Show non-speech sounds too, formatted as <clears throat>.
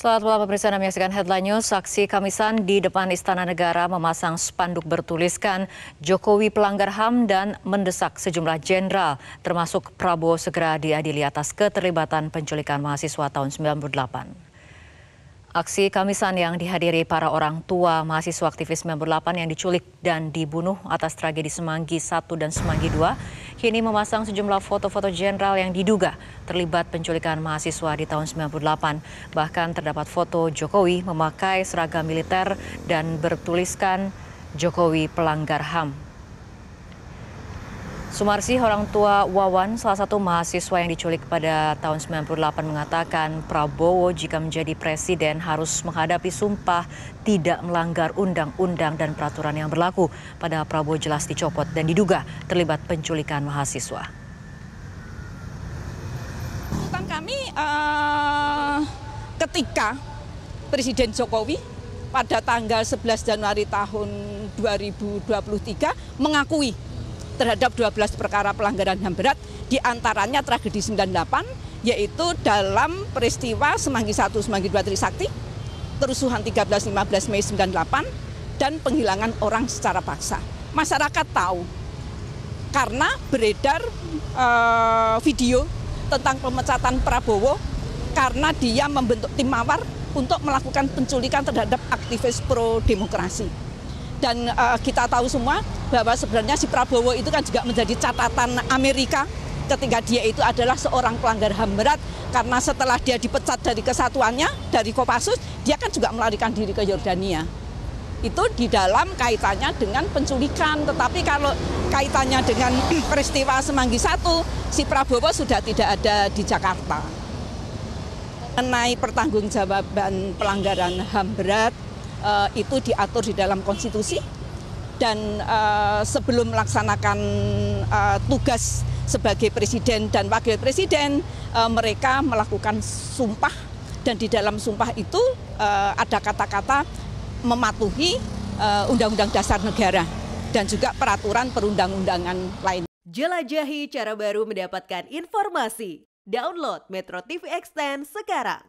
Selamat malam pemirsa Anda menyaksikan Headline News. Saksi Kamisan di depan Istana Negara memasang spanduk bertuliskan Jokowi pelanggar HAM dan mendesak sejumlah jenderal termasuk Prabowo segera diadili atas keterlibatan penculikan mahasiswa tahun 98. Aksi Kamisan yang dihadiri para orang tua mahasiswa aktivis 98 yang diculik dan dibunuh atas tragedi Semanggi 1 dan Semanggi 2 kini memasang sejumlah foto-foto jenderal yang diduga terlibat penculikan mahasiswa di tahun 98. Bahkan terdapat foto Jokowi memakai seragam militer dan bertuliskan Jokowi pelanggar HAM Sumarsi, orang tua Wawan, salah satu mahasiswa yang diculik pada tahun 98 mengatakan Prabowo jika menjadi presiden harus menghadapi sumpah tidak melanggar undang-undang dan peraturan yang berlaku. Pada Prabowo jelas dicopot dan diduga terlibat penculikan mahasiswa. Tentang kami uh, ketika Presiden Jokowi pada tanggal 11 Januari tahun 2023 mengakui terhadap 12 perkara pelanggaran HAM berat, diantaranya tragedi 98, yaitu dalam peristiwa Semanggi 1, Semanggi 2 Trisakti, kerusuhan 13-15 Mei 98, dan penghilangan orang secara paksa. Masyarakat tahu, karena beredar uh, video tentang pemecatan Prabowo karena dia membentuk tim mawar untuk melakukan penculikan terhadap aktivis pro demokrasi dan uh, kita tahu semua bahwa sebenarnya si Prabowo itu kan juga menjadi catatan Amerika ketika dia itu adalah seorang pelanggar HAM berat karena setelah dia dipecat dari kesatuannya dari Kopassus dia kan juga melarikan diri ke Yordania itu di dalam kaitannya dengan penculikan tetapi kalau kaitannya dengan <clears throat> peristiwa Semanggi 1 si Prabowo sudah tidak ada di Jakarta mengenai pertanggungjawaban pelanggaran HAM berat Eh, itu diatur di dalam konstitusi dan uh, sebelum melaksanakan uh, tugas sebagai presiden dan wakil presiden uh, mereka melakukan sumpah dan di dalam sumpah itu uh, ada kata-kata mematuhi undang-undang dasar negara dan juga peraturan perundang-undangan lain. Jelajahi cara baru mendapatkan informasi. Download Metro TV Extend sekarang.